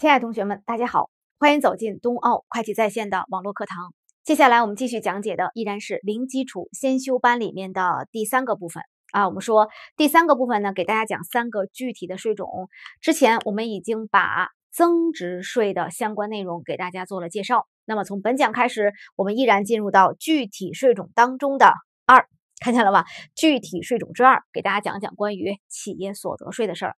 亲爱同学们，大家好，欢迎走进东奥会计在线的网络课堂。接下来我们继续讲解的依然是零基础先修班里面的第三个部分啊。我们说第三个部分呢，给大家讲三个具体的税种。之前我们已经把增值税的相关内容给大家做了介绍。那么从本讲开始，我们依然进入到具体税种当中的二，看见了吧？具体税种之二，给大家讲讲关于企业所得税的事儿。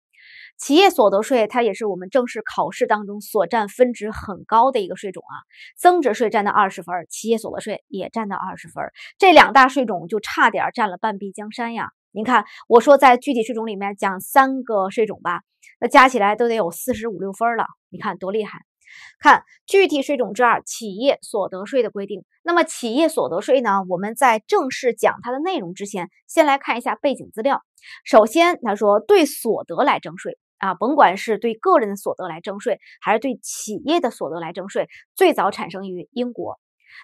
企业所得税它也是我们正式考试当中所占分值很高的一个税种啊，增值税占到二十分，企业所得税也占到二十分，这两大税种就差点占了半壁江山呀。您看我说在具体税种里面讲三个税种吧，那加起来都得有四十五六分了，你看多厉害！看具体税种之二企业所得税的规定，那么企业所得税呢，我们在正式讲它的内容之前，先来看一下背景资料。首先，他说对所得来征税啊，甭管是对个人的所得来征税，还是对企业的所得来征税，最早产生于英国，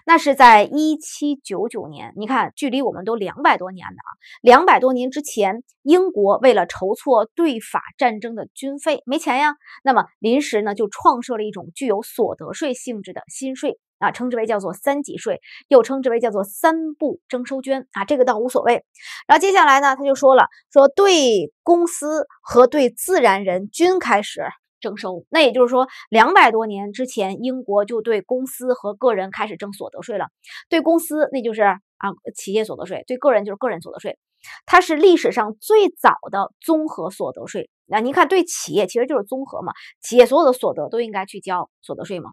那是在一七九九年，你看，距离我们都两百多年了啊，两百多年之前，英国为了筹措对法战争的军费，没钱呀，那么临时呢就创设了一种具有所得税性质的新税。啊，称之为叫做三级税，又称之为叫做三步征收捐啊，这个倒无所谓。然后接下来呢，他就说了，说对公司和对自然人均开始征收。那也就是说，两百多年之前，英国就对公司和个人开始征所得税了。对公司，那就是啊企业所得税；对个人就是个人所得税。它是历史上最早的综合所得税。那您看，对企业其实就是综合嘛，企业所有的所得都应该去交所得税嘛。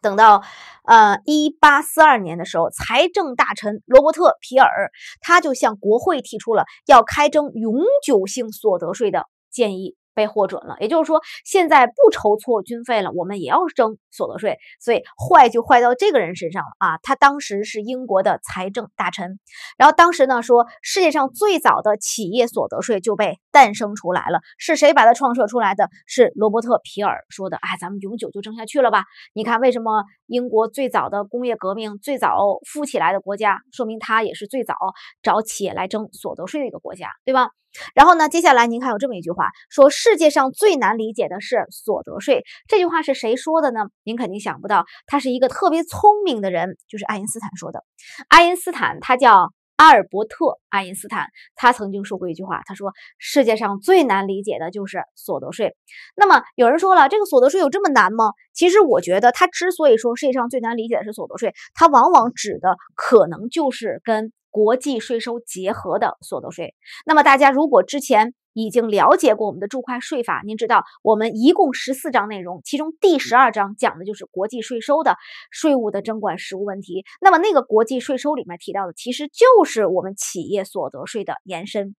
等到，呃，一八四二年的时候，财政大臣罗伯特·皮尔，他就向国会提出了要开征永久性所得税的建议。被获准了，也就是说，现在不筹措军费了，我们也要征所得税，所以坏就坏到这个人身上了啊！他当时是英国的财政大臣，然后当时呢说，世界上最早的企业所得税就被诞生出来了，是谁把它创设出来的？是罗伯特·皮尔说的，哎，咱们永久就征下去了吧？你看，为什么英国最早的工业革命、最早富起来的国家，说明他也是最早找企业来征所得税的一个国家，对吧？然后呢？接下来您看，有这么一句话，说世界上最难理解的是所得税。这句话是谁说的呢？您肯定想不到，他是一个特别聪明的人，就是爱因斯坦说的。爱因斯坦他叫。阿尔伯特·爱因斯坦，他曾经说过一句话，他说：“世界上最难理解的就是所得税。”那么，有人说了，这个所得税有这么难吗？其实，我觉得他之所以说世界上最难理解的是所得税，他往往指的可能就是跟国际税收结合的所得税。那么，大家如果之前，已经了解过我们的注会税法，您知道我们一共十四章内容，其中第十二章讲的就是国际税收的税务的征管实务问题。那么那个国际税收里面提到的，其实就是我们企业所得税的延伸。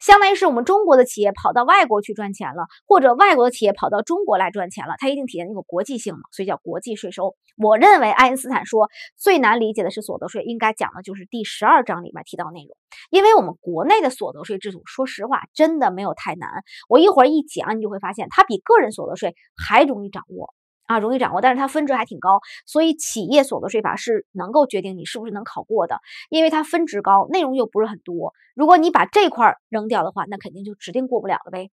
相当于是我们中国的企业跑到外国去赚钱了，或者外国的企业跑到中国来赚钱了，它一定体现那个国际性嘛，所以叫国际税收。我认为爱因斯坦说最难理解的是所得税，应该讲的就是第十二章里面提到内容，因为我们国内的所得税制度，说实话真的没有太难。我一会儿一讲，你就会发现它比个人所得税还容易掌握。啊，容易掌握，但是它分值还挺高，所以企业所得税法是能够决定你是不是能考过的，因为它分值高，内容又不是很多。如果你把这块儿扔掉的话，那肯定就指定过不了了呗。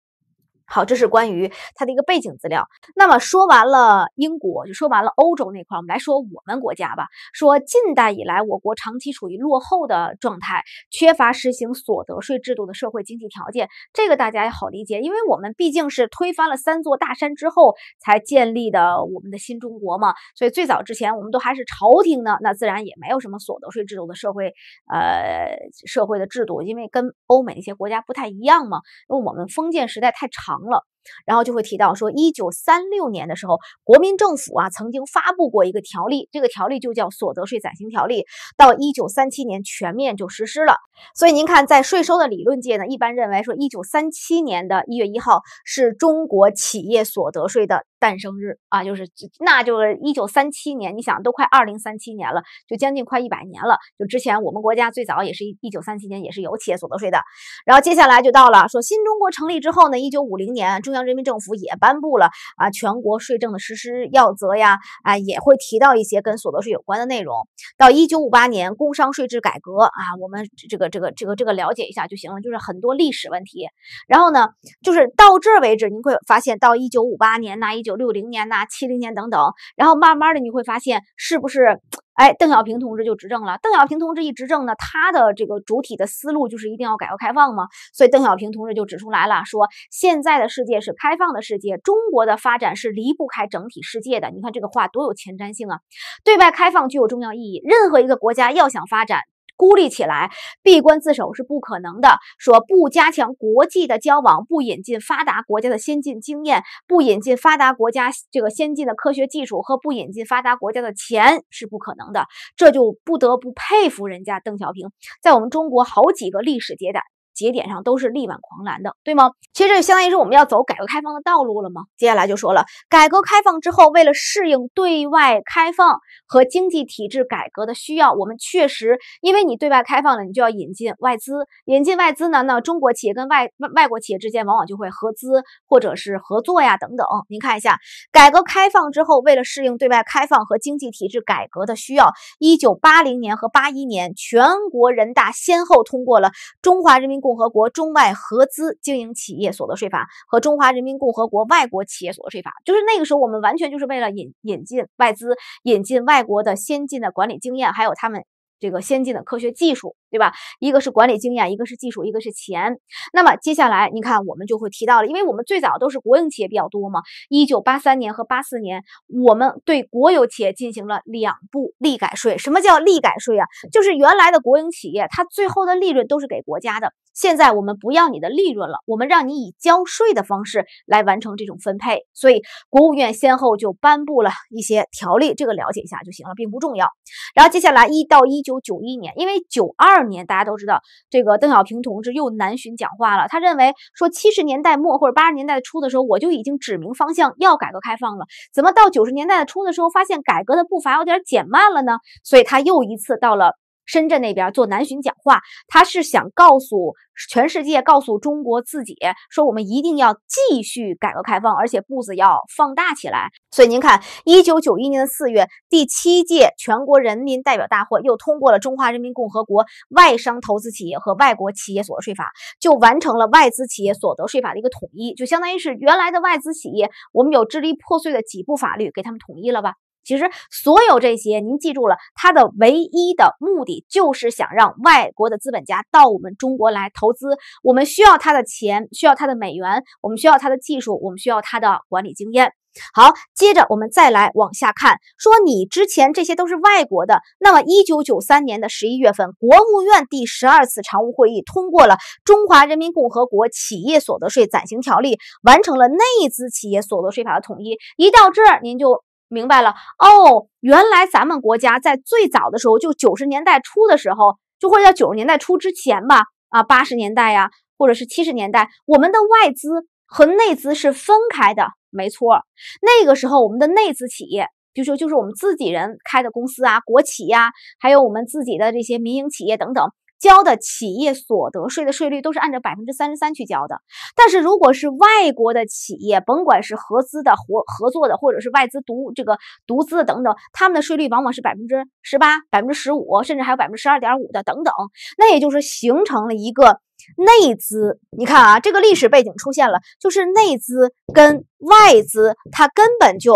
好，这是关于它的一个背景资料。那么说完了英国，就说完了欧洲那块儿，我们来说我们国家吧。说近代以来，我国长期处于落后的状态，缺乏实行所得税制度的社会经济条件。这个大家也好理解，因为我们毕竟是推翻了三座大山之后才建立的我们的新中国嘛，所以最早之前我们都还是朝廷呢，那自然也没有什么所得税制度的社会呃社会的制度，因为跟欧美那些国家不太一样嘛，因为我们封建时代太长。黄了。然后就会提到说，一九三六年的时候，国民政府啊曾经发布过一个条例，这个条例就叫《所得税暂行条例》，到一九三七年全面就实施了。所以您看，在税收的理论界呢，一般认为说，一九三七年的一月一号是中国企业所得税的诞生日啊，就是那就是一九三七年。你想，都快二零三七年了，就将近快一百年了。就之前我们国家最早也是一一九三七年也是有企业所得税的。然后接下来就到了说，新中国成立之后呢，一九五零年。中央人民政府也颁布了啊，全国税政的实施要则呀，啊，也会提到一些跟所得税有关的内容。到一九五八年工商税制改革啊，我们这个这个这个这个了解一下就行了，就是很多历史问题。然后呢，就是到这为止，你会发现到一九五八年呐、一九六零年呐、七零年等等，然后慢慢的你会发现是不是？哎，邓小平同志就执政了。邓小平同志一执政呢，他的这个主体的思路就是一定要改革开放嘛。所以邓小平同志就指出来了，说现在的世界是开放的世界，中国的发展是离不开整体世界的。你看这个话多有前瞻性啊！对外开放具有重要意义，任何一个国家要想发展。孤立起来，闭关自守是不可能的。说不加强国际的交往，不引进发达国家的先进经验，不引进发达国家这个先进的科学技术和不引进发达国家的钱是不可能的。这就不得不佩服人家邓小平，在我们中国好几个历史阶段。节点上都是力挽狂澜的，对吗？其实这就相当于是我们要走改革开放的道路了吗？接下来就说了，改革开放之后，为了适应对外开放和经济体制改革的需要，我们确实，因为你对外开放了，你就要引进外资，引进外资呢，那中国企业跟外外外国企业之间往往就会合资或者是合作呀等等。您看一下，改革开放之后，为了适应对外开放和经济体制改革的需要，一九八零年和八一年，全国人大先后通过了《中华人民》。《共和国中外合资经营企业所得税法》和《中华人民共和国外国企业所得税法》，就是那个时候，我们完全就是为了引引进外资，引进外国的先进的管理经验，还有他们这个先进的科学技术。对吧？一个是管理经验，一个是技术，一个是钱。那么接下来，你看我们就会提到了，因为我们最早都是国营企业比较多嘛。一九八三年和八四年，我们对国有企业进行了两步利改税。什么叫利改税啊？就是原来的国营企业，它最后的利润都是给国家的。现在我们不要你的利润了，我们让你以交税的方式来完成这种分配。所以国务院先后就颁布了一些条例，这个了解一下就行了，并不重要。然后接下来一到一九九一年，因为九二。年大家都知道，这个邓小平同志又南巡讲话了。他认为说，七十年代末或者八十年代初的时候，我就已经指明方向要改革开放了。怎么到九十年代初的时候，发现改革的步伐有点减慢了呢？所以他又一次到了。深圳那边做南巡讲话，他是想告诉全世界，告诉中国自己，说我们一定要继续改革开放，而且步子要放大起来。所以您看，一九九一年的四月，第七届全国人民代表大会又通过了《中华人民共和国外商投资企业和外国企业所得税法》，就完成了外资企业所得税法的一个统一，就相当于是原来的外资企业，我们有支离破碎的几部法律，给他们统一了吧。其实，所有这些您记住了，它的唯一的目的就是想让外国的资本家到我们中国来投资。我们需要他的钱，需要他的美元，我们需要他的技术，我们需要他的管理经验。好，接着我们再来往下看，说你之前这些都是外国的。那么，一九九三年的十一月份，国务院第十二次常务会议通过了《中华人民共和国企业所得税暂行条例》，完成了内资企业所得税法的统一。一到这儿，您就。明白了哦，原来咱们国家在最早的时候，就九十年代初的时候，就或者叫九十年代初之前吧，啊，八十年代呀，或者是七十年代，我们的外资和内资是分开的，没错。那个时候，我们的内资企业，比如说就是我们自己人开的公司啊，国企呀，还有我们自己的这些民营企业等等。交的企业所得税的税率都是按照百分之三十三去交的，但是如果是外国的企业，甭管是合资的、合合作的，或者是外资独这个独资等等，他们的税率往往是百分之十八、百分之十五，甚至还有百分之十二点五的等等。那也就是形成了一个内资，你看啊，这个历史背景出现了，就是内资跟外资它根本就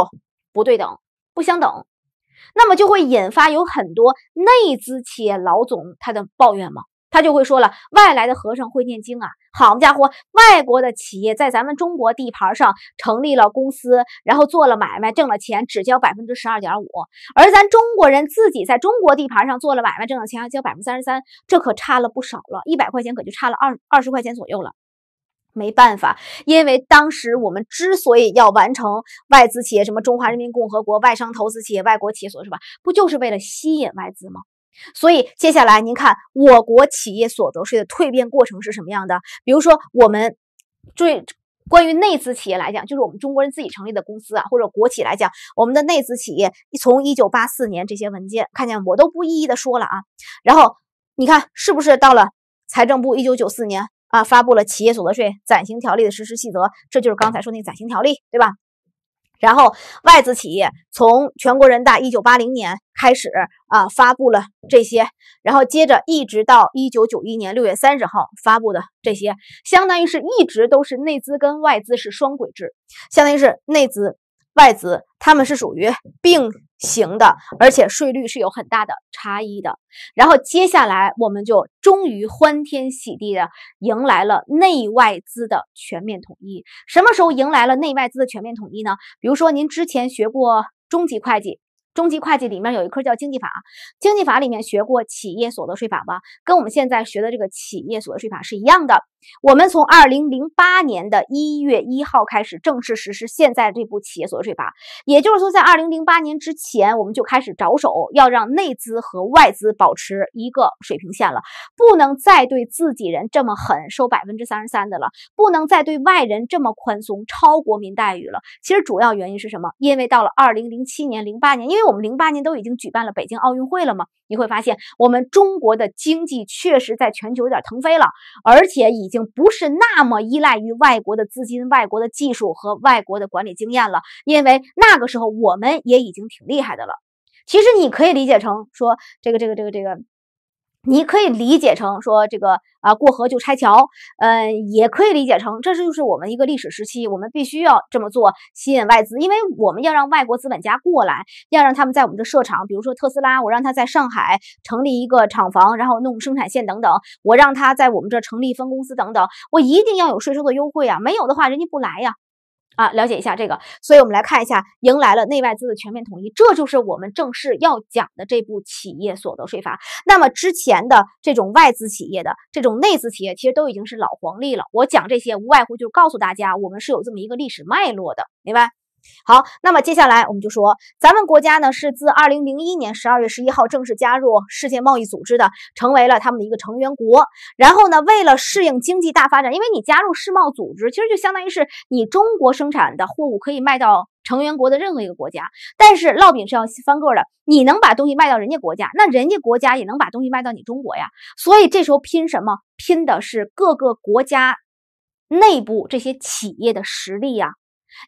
不对等，不相等。那么就会引发有很多内资企业老总他的抱怨吗？他就会说了，外来的和尚会念经啊！好家伙，外国的企业在咱们中国地盘上成立了公司，然后做了买卖，挣了钱，只交百分之十二点五，而咱中国人自己在中国地盘上做了买卖，挣了钱要交百分之三十三，这可差了不少了，一百块钱可就差了二二十块钱左右了。没办法，因为当时我们之所以要完成外资企业，什么中华人民共和国外商投资企业、外国企业所是吧？不就是为了吸引外资吗？所以接下来您看，我国企业所得税的蜕变过程是什么样的？比如说我们注意关于内资企业来讲，就是我们中国人自己成立的公司啊，或者国企来讲，我们的内资企业从一九八四年这些文件看见我都不一一的说了啊。然后你看是不是到了财政部一九九四年？啊，发布了企业所得税暂行条例的实施细则，这就是刚才说那暂行条例，对吧？然后外资企业从全国人大一九八零年开始啊发布了这些，然后接着一直到一九九一年六月三十号发布的这些，相当于是一直都是内资跟外资是双轨制，相当于是内资。外资他们是属于并行的，而且税率是有很大的差异的。然后接下来我们就终于欢天喜地的迎来了内外资的全面统一。什么时候迎来了内外资的全面统一呢？比如说您之前学过中级会计，中级会计里面有一科叫经济法，经济法里面学过企业所得税法吧？跟我们现在学的这个企业所得税法是一样的。我们从二零零八年的一月一号开始正式实施现在这部企业所得税法，也就是说，在二零零八年之前，我们就开始着手要让内资和外资保持一个水平线了，不能再对自己人这么狠，收百分之三十三的了，不能再对外人这么宽松，超国民待遇了。其实主要原因是什么？因为到了二零零七年、零八年，因为我们零八年都已经举办了北京奥运会了嘛，你会发现我们中国的经济确实在全球有点腾飞了，而且以已经不是那么依赖于外国的资金、外国的技术和外国的管理经验了，因为那个时候我们也已经挺厉害的了。其实你可以理解成说，这个、这个、这个、这个。你可以理解成说这个啊，过河就拆桥，嗯，也可以理解成这就是我们一个历史时期，我们必须要这么做，吸引外资，因为我们要让外国资本家过来，要让他们在我们这设厂，比如说特斯拉，我让他在上海成立一个厂房，然后弄生产线等等，我让他在我们这成立分公司等等，我一定要有税收的优惠啊，没有的话人家不来呀。啊，了解一下这个，所以我们来看一下，迎来了内外资的全面统一，这就是我们正式要讲的这部企业所得税法。那么之前的这种外资企业的、这种内资企业，其实都已经是老黄历了。我讲这些，无外乎就是告诉大家，我们是有这么一个历史脉络的，明白？好，那么接下来我们就说，咱们国家呢是自二零零一年十二月十一号正式加入世界贸易组织的，成为了他们的一个成员国。然后呢，为了适应经济大发展，因为你加入世贸组织，其实就相当于是你中国生产的货物可以卖到成员国的任何一个国家。但是烙饼是要翻个的，你能把东西卖到人家国家，那人家国家也能把东西卖到你中国呀。所以这时候拼什么？拼的是各个国家内部这些企业的实力啊！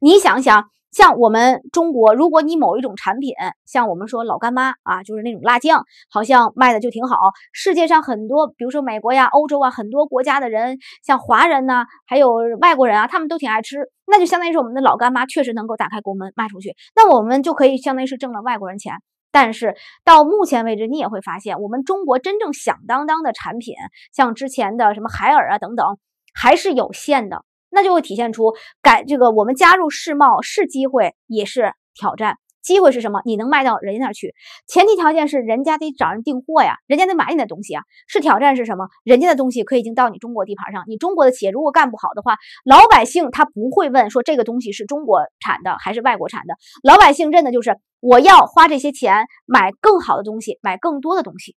你想想。像我们中国，如果你某一种产品，像我们说老干妈啊，就是那种辣酱，好像卖的就挺好。世界上很多，比如说美国呀、欧洲啊，很多国家的人，像华人呐，还有外国人啊，他们都挺爱吃，那就相当于是我们的老干妈确实能够打开国门卖出去。那我们就可以相当于是挣了外国人钱。但是到目前为止，你也会发现，我们中国真正响当当的产品，像之前的什么海尔啊等等，还是有限的。那就会体现出，改这个我们加入世贸是机会也是挑战。机会是什么？你能卖到人家那儿去，前提条件是人家得找人订货呀，人家得买你的东西啊。是挑战是什么？人家的东西可以进到你中国地盘上，你中国的企业如果干不好的话，老百姓他不会问说这个东西是中国产的还是外国产的，老百姓认的就是我要花这些钱买更好的东西，买更多的东西。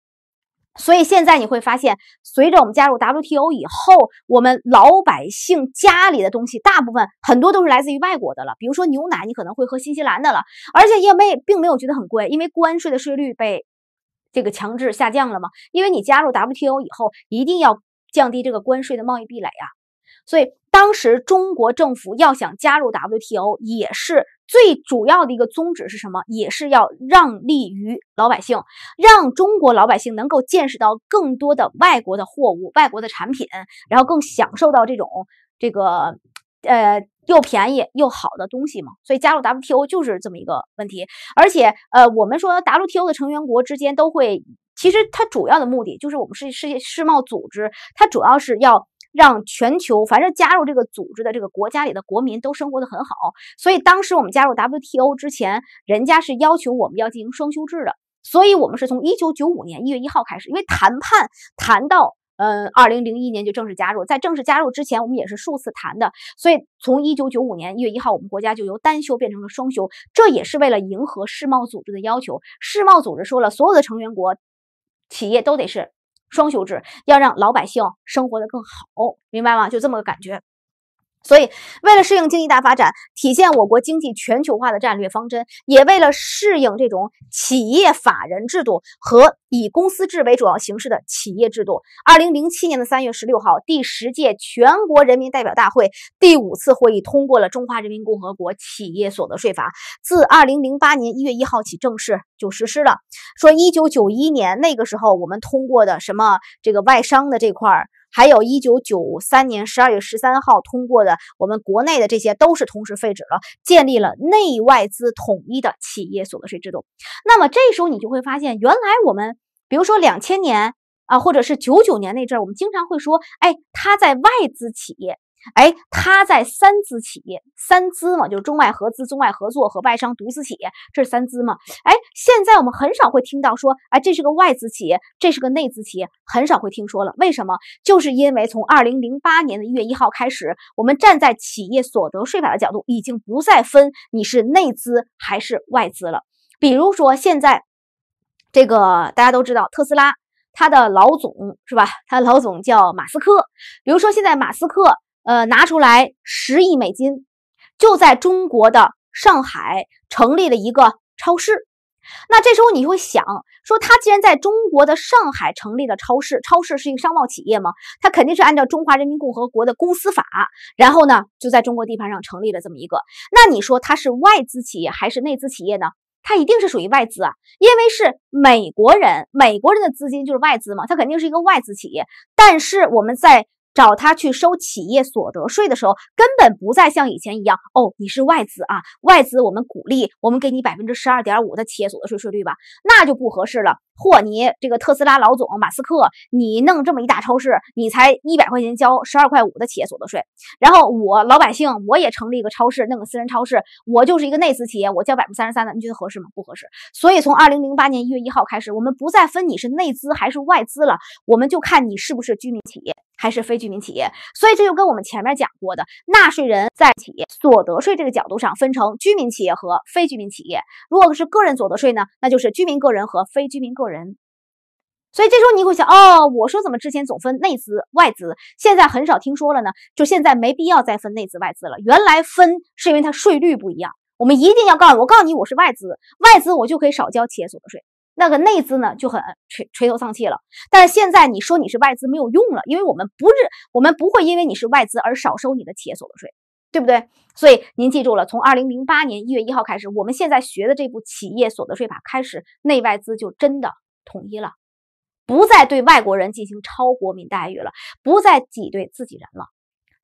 所以现在你会发现，随着我们加入 WTO 以后，我们老百姓家里的东西大部分很多都是来自于外国的了。比如说牛奶，你可能会喝新西兰的了，而且也没并没有觉得很贵，因为关税的税率被这个强制下降了嘛。因为你加入 WTO 以后，一定要降低这个关税的贸易壁垒呀。所以当时中国政府要想加入 WTO，也是最主要的一个宗旨是什么？也是要让利于老百姓，让中国老百姓能够见识到更多的外国的货物、外国的产品，然后更享受到这种这个呃又便宜又好的东西嘛。所以加入 WTO 就是这么一个问题。而且呃，我们说 WTO 的成员国之间都会，其实它主要的目的就是我们是世界世贸组织，它主要是要。让全球反正加入这个组织的这个国家里的国民都生活的很好，所以当时我们加入 WTO 之前，人家是要求我们要进行双休制的，所以我们是从一九九五年一月一号开始，因为谈判谈到，嗯，二零零一年就正式加入，在正式加入之前，我们也是数次谈的，所以从一九九五年一月一号，我们国家就由单休变成了双休，这也是为了迎合世贸组织的要求。世贸组织说了，所有的成员国企业都得是。双休制要让老百姓生活的更好，明白吗？就这么个感觉。所以，为了适应经济大发展，体现我国经济全球化的战略方针，也为了适应这种企业法人制度和以公司制为主要形式的企业制度，二零零七年的三月十六号，第十届全国人民代表大会第五次会议通过了《中华人民共和国企业所得税法》，自二零零八年一月一号起正式就实施了。说一九九一年那个时候，我们通过的什么这个外商的这块儿。还有，一九九三年十二月十三号通过的，我们国内的这些都是同时废止了，建立了内外资统一的企业所得税制度。那么这时候你就会发现，原来我们，比如说两千年啊，或者是九九年那阵儿，我们经常会说，哎，他在外资企业。哎，他在三资企业，三资嘛，就是中外合资、中外合作和外商独资企业，这是三资嘛？哎，现在我们很少会听到说，哎，这是个外资企业，这是个内资企业，很少会听说了。为什么？就是因为从二零零八年的一月一号开始，我们站在企业所得税法的角度，已经不再分你是内资还是外资了。比如说现在这个大家都知道特斯拉，它的老总是吧？它老总叫马斯克。比如说现在马斯克。呃，拿出来十亿美金，就在中国的上海成立了一个超市。那这时候你会想说，他既然在中国的上海成立了超市，超市是一个商贸企业嘛，他肯定是按照《中华人民共和国的公司法》，然后呢，就在中国地盘上成立了这么一个。那你说他是外资企业还是内资企业呢？他一定是属于外资啊，因为是美国人，美国人的资金就是外资嘛，他肯定是一个外资企业。但是我们在。找他去收企业所得税的时候，根本不再像以前一样。哦，你是外资啊，外资我们鼓励，我们给你百分之十二点五的企业所得税税率吧，那就不合适了。嚯，你这个特斯拉老总马斯克，你弄这么一大超市，你才一百块钱交十二块五的企业所得税。然后我老百姓，我也成立一个超市，弄个私人超市，我就是一个内资企业，我交百分之三十三的，你觉得合适吗？不合适。所以从二零零八年一月一号开始，我们不再分你是内资还是外资了，我们就看你是不是居民企业。还是非居民企业，所以这就跟我们前面讲过的纳税人在企业所得税这个角度上，分成居民企业和非居民企业。如果是个人所得税呢，那就是居民个人和非居民个人。所以这时候你会想，哦，我说怎么之前总分内资外资，现在很少听说了呢？就现在没必要再分内资外资了。原来分是因为它税率不一样，我们一定要诉我告诉你，我是外资，外资我就可以少交企业所得税。那个内资呢就很垂垂头丧气了，但是现在你说你是外资没有用了，因为我们不是我们不会因为你是外资而少收你的企业所得税，对不对？所以您记住了，从二零零八年一月一号开始，我们现在学的这部企业所得税法开始，内外资就真的统一了，不再对外国人进行超国民待遇了，不再挤兑自己人了。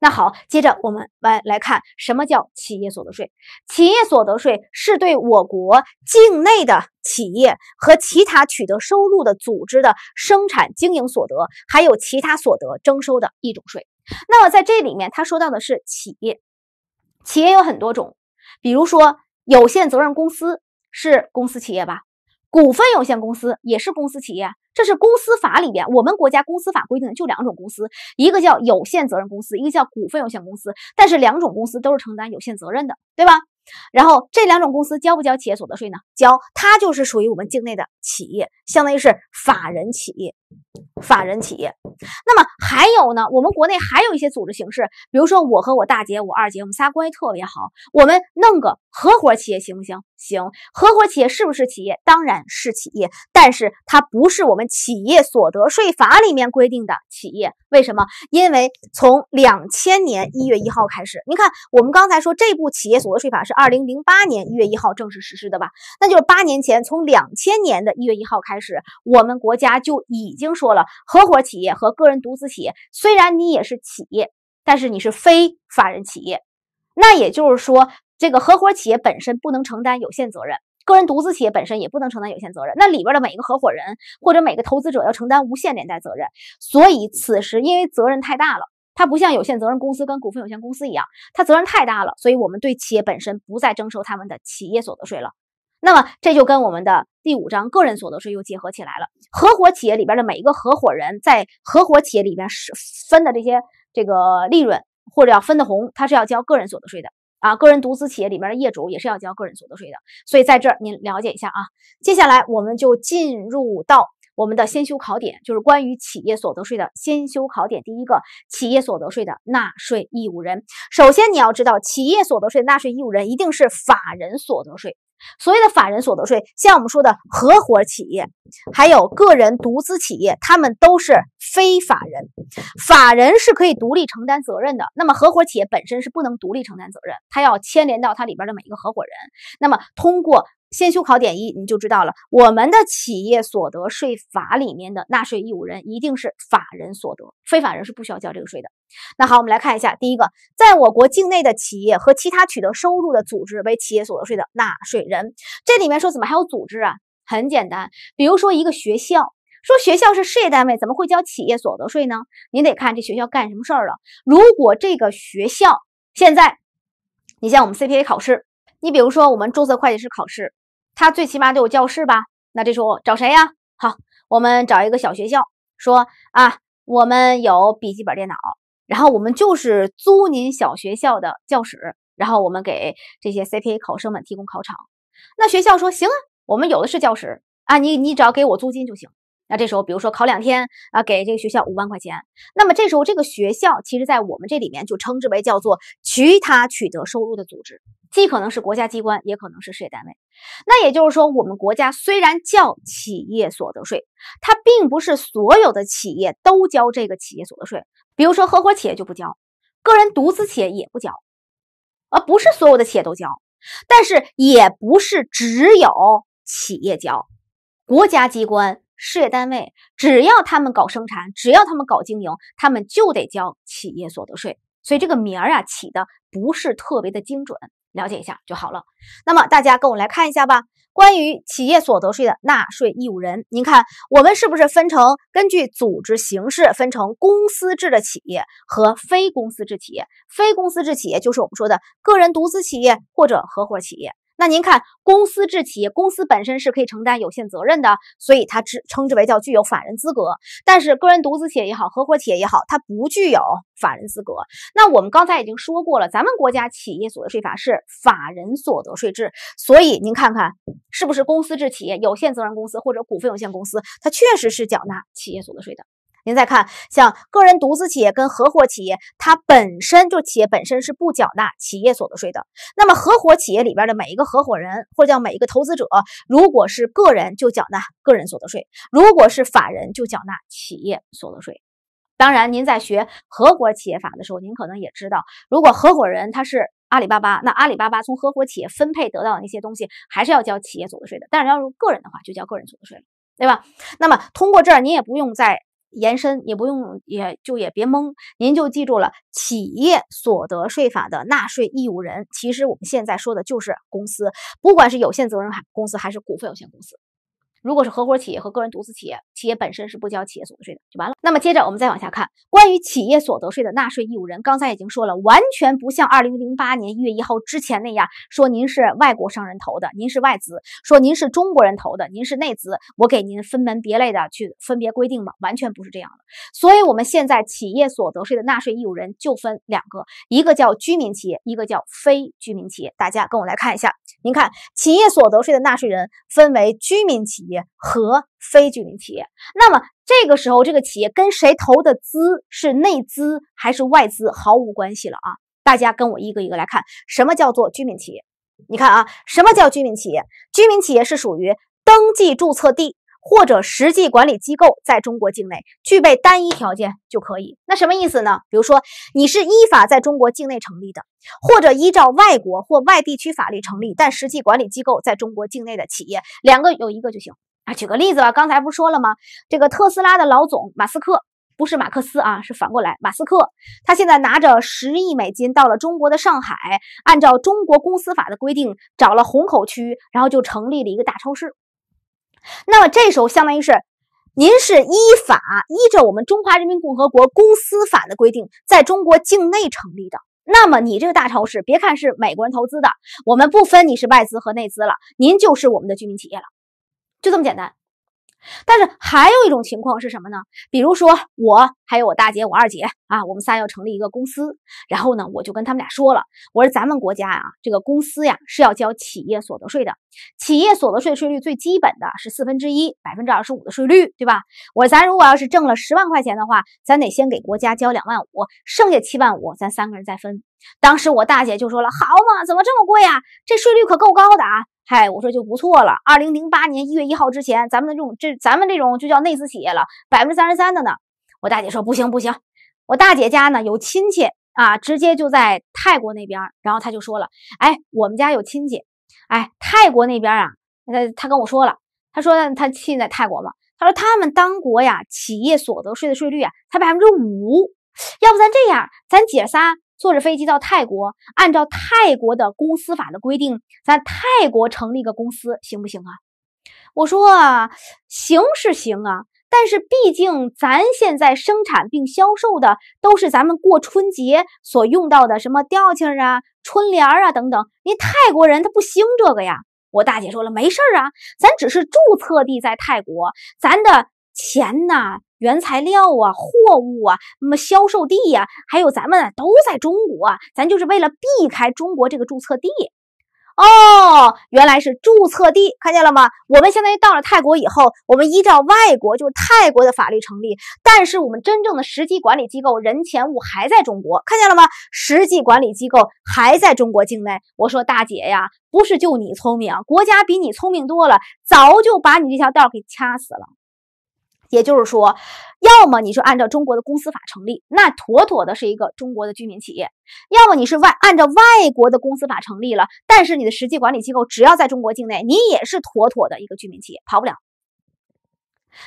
那好，接着我们来来看什么叫企业所得税。企业所得税是对我国境内的企业和其他取得收入的组织的生产经营所得，还有其他所得征收的一种税。那么在这里面，他说到的是企业，企业有很多种，比如说有限责任公司是公司企业吧，股份有限公司也是公司企业。这是公司法里边，我们国家公司法规定的就两种公司，一个叫有限责任公司，一个叫股份有限公司。但是两种公司都是承担有限责任的，对吧？然后这两种公司交不交企业所得税呢？交，它就是属于我们境内的企业，相当于是法人企业。法人企业，那么还有呢？我们国内还有一些组织形式，比如说我和我大姐、我二姐，我们仨关系特别好，我们弄个合伙企业行不行？行，合伙企业是不是企业？当然是企业，但是它不是我们企业所得税法里面规定的企业。为什么？因为从两千年一月一号开始，你看我们刚才说这部企业所得税法是二零零八年一月一号正式实施的吧？那就是八年前，从两千年的一月一号开始，我们国家就已已经说了，合伙企业和个人独资企业，虽然你也是企业，但是你是非法人企业。那也就是说，这个合伙企业本身不能承担有限责任，个人独资企业本身也不能承担有限责任。那里边的每一个合伙人或者每个投资者要承担无限连带责任。所以此时因为责任太大了，它不像有限责任公司跟股份有限公司一样，它责任太大了，所以我们对企业本身不再征收他们的企业所得税了。那么这就跟我们的第五章个人所得税又结合起来了。合伙企业里边的每一个合伙人，在合伙企业里边是分的这些这个利润或者要分的红，他是要交个人所得税的啊。个人独资企业里边的业主也是要交个人所得税的。所以在这儿您了解一下啊。接下来我们就进入到我们的先修考点，就是关于企业所得税的先修考点。第一个，企业所得税的纳税义务人，首先你要知道，企业所得税纳税义务人一定是法人所得税。所谓的法人所得税，像我们说的合伙企业，还有个人独资企业，他们都是非法人。法人是可以独立承担责任的，那么合伙企业本身是不能独立承担责任，它要牵连到它里边的每一个合伙人。那么通过。先修考点一，你就知道了。我们的企业所得税法里面的纳税义务人一定是法人所得，非法人是不需要交这个税的。那好，我们来看一下，第一个，在我国境内的企业和其他取得收入的组织为企业所得税的纳税人。这里面说怎么还有组织啊？很简单，比如说一个学校，说学校是事业单位，怎么会交企业所得税呢？您得看这学校干什么事儿了。如果这个学校现在，你像我们 CPA 考试，你比如说我们注册会计师考试。他最起码得有教室吧？那这时候找谁呀？好，我们找一个小学校，说啊，我们有笔记本电脑，然后我们就是租您小学校的教室，然后我们给这些 CPA 考生们提供考场。那学校说行啊，我们有的是教室啊，你你只要给我租金就行。那这时候，比如说考两天啊，给这个学校五万块钱。那么这时候，这个学校其实，在我们这里面就称之为叫做其他取得收入的组织，既可能是国家机关，也可能是事业单位。那也就是说，我们国家虽然叫企业所得税，它并不是所有的企业都交这个企业所得税。比如说合伙企业就不交，个人独资企业也不交，而不是所有的企业都交，但是也不是只有企业交，国家机关。事业单位只要他们搞生产，只要他们搞经营，他们就得交企业所得税。所以这个名儿啊起的不是特别的精准，了解一下就好了。那么大家跟我来看一下吧。关于企业所得税的纳税义务人，您看我们是不是分成根据组织形式分成公司制的企业和非公司制企业？非公司制企业就是我们说的个人独资企业或者合伙企业。那您看，公司制企业，公司本身是可以承担有限责任的，所以它之称之为叫具有法人资格。但是个人独资企业也好，合伙企业也好，它不具有法人资格。那我们刚才已经说过了，咱们国家企业所得税法是法人所得税制，所以您看看是不是公司制企业，有限责任公司或者股份有限公司，它确实是缴纳企业所得税的。您再看，像个人独资企业跟合伙企业，它本身就企业本身是不缴纳企业所得税的。那么合伙企业里边的每一个合伙人，或者叫每一个投资者，如果是个人就缴纳个人所得税；如果是法人就缴纳企业所得税。当然，您在学合伙企业法的时候，您可能也知道，如果合伙人他是阿里巴巴，那阿里巴巴从合伙企业分配得到的那些东西，还是要交企业所得税的。但是要是个人的话，就交个人所得税了，对吧？那么通过这儿，您也不用再。延伸，你不用，也就也别懵，您就记住了，企业所得税法的纳税义务人，其实我们现在说的就是公司，不管是有限责任公司还是股份有限公司。如果是合伙企业和个人独资企业，企业本身是不交企业所得税的，就完了。那么接着我们再往下看，关于企业所得税的纳税义务人，刚才已经说了，完全不像二零零八年一月一号之前那样，说您是外国商人投的，您是外资；说您是中国人投的，您是内资。我给您分门别类的去分别规定吗？完全不是这样的。所以我们现在企业所得税的纳税义务人就分两个，一个叫居民企业，一个叫非居民企业。大家跟我来看一下。您看，企业所得税的纳税人分为居民企业和非居民企业。那么，这个时候这个企业跟谁投的资是内资还是外资毫无关系了啊？大家跟我一个一个来看，什么叫做居民企业？你看啊，什么叫居民企业？居民企业是属于登记注册地。或者实际管理机构在中国境内具备单一条件就可以，那什么意思呢？比如说你是依法在中国境内成立的，或者依照外国或外地区法律成立，但实际管理机构在中国境内的企业，两个有一个就行。啊，举个例子吧，刚才不说了吗？这个特斯拉的老总马斯克不是马克思啊，是反过来，马斯克他现在拿着十亿美金到了中国的上海，按照中国公司法的规定找了虹口区，然后就成立了一个大超市。那么这时候，相当于是，您是依法依着我们《中华人民共和国公司法》的规定，在中国境内成立的。那么你这个大超市，别看是美国人投资的，我们不分你是外资和内资了，您就是我们的居民企业了，就这么简单。但是还有一种情况是什么呢？比如说我还有我大姐、我二姐啊，我们仨要成立一个公司。然后呢，我就跟他们俩说了，我说咱们国家呀，这个公司呀是要交企业所得税的。企业所得税税率最基本的是四分之一，百分之二十五的税率，对吧？我说咱如果要是挣了十万块钱的话，咱得先给国家交两万五，剩下七万五咱三个人再分。当时我大姐就说了，好嘛，怎么这么贵啊？这税率可够高的啊！嗨，我说就不错了。二零零八年一月一号之前，咱们的这种这咱们这种就叫内资企业了，百分之三十三的呢。我大姐说不行不行，我大姐家呢有亲戚啊，直接就在泰国那边。然后她就说了，哎，我们家有亲戚，哎，泰国那边啊，她她跟我说了，她说她亲戚在泰国嘛，她说他们当国呀企业所得税的税率啊，才百分之五。要不咱这样，咱姐仨。坐着飞机到泰国，按照泰国的公司法的规定，咱泰国成立个公司行不行啊？我说啊，行是行啊，但是毕竟咱现在生产并销售的都是咱们过春节所用到的什么吊签啊、春联啊等等，你泰国人他不兴这个呀。我大姐说了，没事儿啊，咱只是注册地在泰国，咱的钱呢？原材料啊，货物啊，那么销售地呀，还有咱们都在中国，咱就是为了避开中国这个注册地哦。原来是注册地，看见了吗？我们相当于到了泰国以后，我们依照外国，就是泰国的法律成立，但是我们真正的实际管理机构人、钱、物还在中国，看见了吗？实际管理机构还在中国境内。我说大姐呀，不是就你聪明，国家比你聪明多了，早就把你这条道给掐死了。也就是说，要么你是按照中国的公司法成立，那妥妥的是一个中国的居民企业；要么你是外按照外国的公司法成立了，但是你的实际管理机构只要在中国境内，你也是妥妥的一个居民企业，跑不了。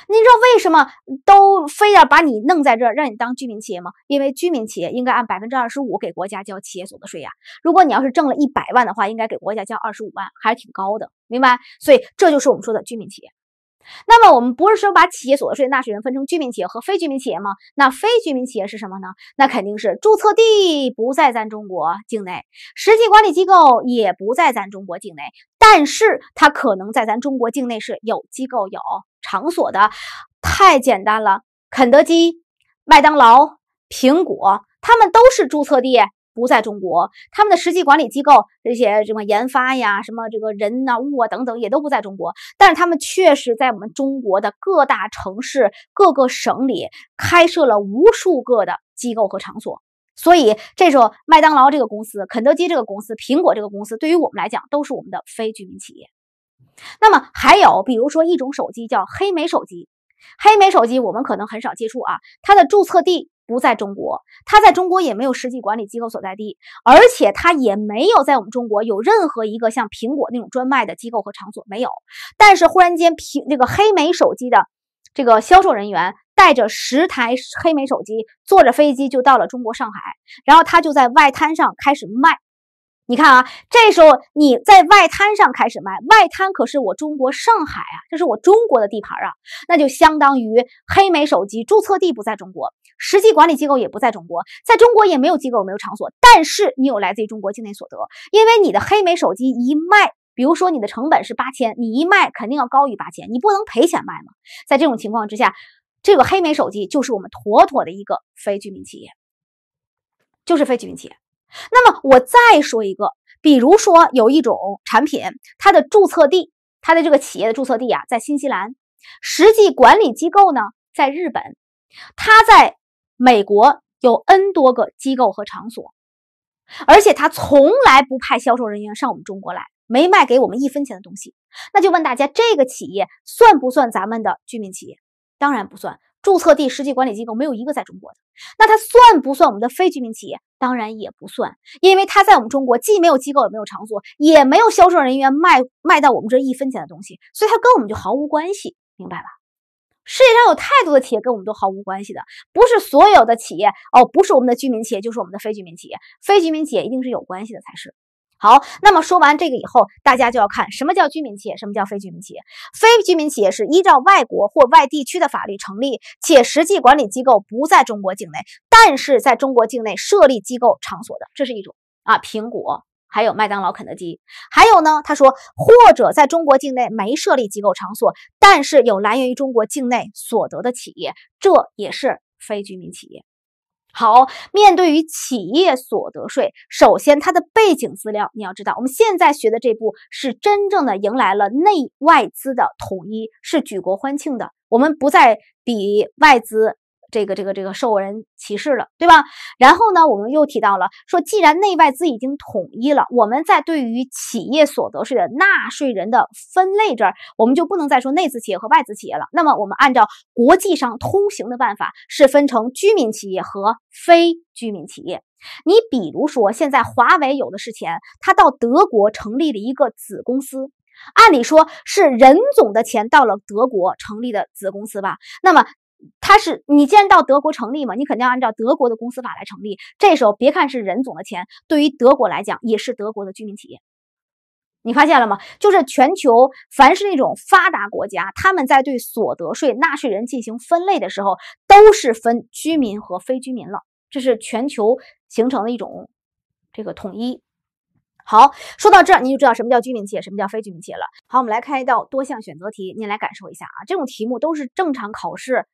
你知道为什么都非要把你弄在这儿让你当居民企业吗？因为居民企业应该按百分之二十五给国家交企业所得税呀。如果你要是挣了一百万的话，应该给国家交二十五万，还是挺高的，明白？所以这就是我们说的居民企业。那么我们不是说把企业所得税纳税人分成居民企业和非居民企业吗？那非居民企业是什么呢？那肯定是注册地不在咱中国境内，实际管理机构也不在咱中国境内，但是它可能在咱中国境内是有机构有场所的。太简单了，肯德基、麦当劳、苹果，他们都是注册地。不在中国，他们的实际管理机构，这些什么研发呀，什么这个人啊、物啊等等，也都不在中国。但是他们确实在我们中国的各大城市、各个省里开设了无数个的机构和场所。所以，这时候麦当劳这个公司、肯德基这个公司、苹果这个公司，对于我们来讲，都是我们的非居民企业。那么还有，比如说一种手机叫黑莓手机，黑莓手机我们可能很少接触啊，它的注册地。不在中国，他在中国也没有实际管理机构所在地，而且他也没有在我们中国有任何一个像苹果那种专卖的机构和场所，没有。但是忽然间，苹那个黑莓手机的这个销售人员带着十台黑莓手机，坐着飞机就到了中国上海，然后他就在外滩上开始卖。你看啊，这时候你在外滩上开始卖，外滩可是我中国上海啊，这是我中国的地盘啊，那就相当于黑莓手机注册地不在中国，实际管理机构也不在中国，在中国也没有机构没有场所，但是你有来自于中国境内所得，因为你的黑莓手机一卖，比如说你的成本是八千，你一卖肯定要高于八千，你不能赔钱卖嘛，在这种情况之下，这个黑莓手机就是我们妥妥的一个非居民企业，就是非居民企业。那么我再说一个，比如说有一种产品，它的注册地，它的这个企业的注册地啊，在新西兰，实际管理机构呢在日本，它在美国有 n 多个机构和场所，而且它从来不派销售人员上我们中国来，没卖给我们一分钱的东西。那就问大家，这个企业算不算咱们的居民企业？当然不算。注册地实际管理机构没有一个在中国的，那它算不算我们的非居民企业？当然也不算，因为它在我们中国既没有机构，也没有场所，也没有销售人员卖卖到我们这一分钱的东西，所以它跟我们就毫无关系，明白吧？世界上有太多的企业跟我们都毫无关系的，不是所有的企业哦，不是我们的居民企业，就是我们的非居民企业，非居民企业一定是有关系的才是。好，那么说完这个以后，大家就要看什么叫居民企业，什么叫非居民企业。非居民企业是依照外国或外地区的法律成立，且实际管理机构不在中国境内，但是在中国境内设立机构场所的，这是一种啊，苹果，还有麦当劳、肯德基，还有呢，他说或者在中国境内没设立机构场所，但是有来源于中国境内所得的企业，这也是非居民企业。好，面对于企业所得税，首先它的背景资料你要知道，我们现在学的这部是真正的迎来了内外资的统一，是举国欢庆的，我们不再比外资。这个这个这个受人歧视了，对吧？然后呢，我们又提到了说，既然内外资已经统一了，我们在对于企业所得税的纳税人的分类这儿，我们就不能再说内资企业和外资企业了。那么，我们按照国际上通行的办法，是分成居民企业和非居民企业。你比如说，现在华为有的是钱，他到德国成立了一个子公司，按理说是任总的钱到了德国成立的子公司吧？那么。他是你，既然到德国成立嘛，你肯定要按照德国的公司法来成立。这时候别看是任总的钱，对于德国来讲也是德国的居民企业。你发现了吗？就是全球凡是那种发达国家，他们在对所得税纳税人进行分类的时候，都是分居民和非居民了。这是全球形成的一种这个统一。好，说到这儿你就知道什么叫居民企业，什么叫非居民企业了。好，我们来看一道多项选择题，您来感受一下啊。这种题目都是正常考试。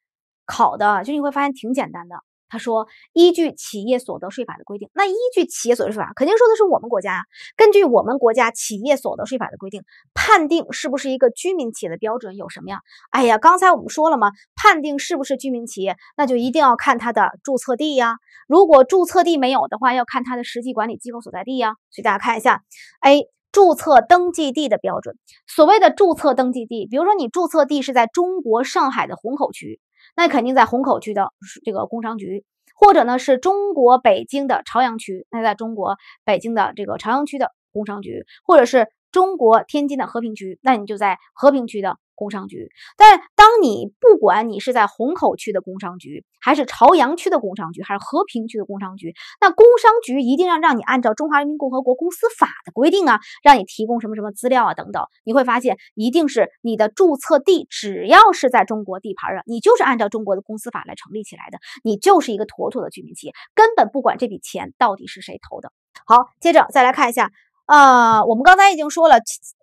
考的就你会发现挺简单的。他说，依据企业所得税法的规定，那依据企业所得税法肯定说的是我们国家呀。根据我们国家企业所得税法的规定，判定是不是一个居民企业的标准有什么呀？哎呀，刚才我们说了嘛，判定是不是居民企业，那就一定要看它的注册地呀。如果注册地没有的话，要看它的实际管理机构所在地呀。所以大家看一下，A 注册登记地的标准，所谓的注册登记地，比如说你注册地是在中国上海的虹口区。那肯定在虹口区的这个工商局，或者呢是中国北京的朝阳区，那在中国北京的这个朝阳区的工商局，或者是中国天津的和平区，那你就在和平区的。工商局，但当你不管你是在虹口区的工商局，还是朝阳区的工商局，还是和平区的工商局，那工商局一定要让你按照《中华人民共和国公司法》的规定啊，让你提供什么什么资料啊等等，你会发现一定是你的注册地只要是在中国地盘啊，你就是按照中国的公司法来成立起来的，你就是一个妥妥的居民企业，根本不管这笔钱到底是谁投的。好，接着再来看一下。呃，我们刚才已经说了，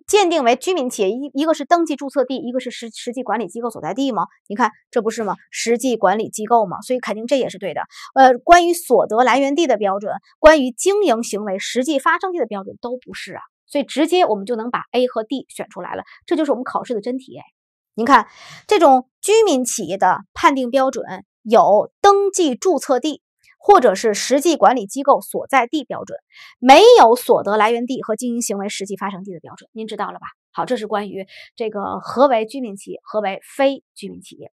鉴定为居民企业一一个是登记注册地，一个是实实际管理机构所在地吗？你看这不是吗？实际管理机构嘛，所以肯定这也是对的。呃，关于所得来源地的标准，关于经营行为实际发生地的标准都不是啊，所以直接我们就能把 A 和 D 选出来了。这就是我们考试的真题哎，您看这种居民企业的判定标准有登记注册地。或者是实际管理机构所在地标准，没有所得来源地和经营行为实际发生地的标准，您知道了吧？好，这是关于这个何为居民企业，何为非居民企业。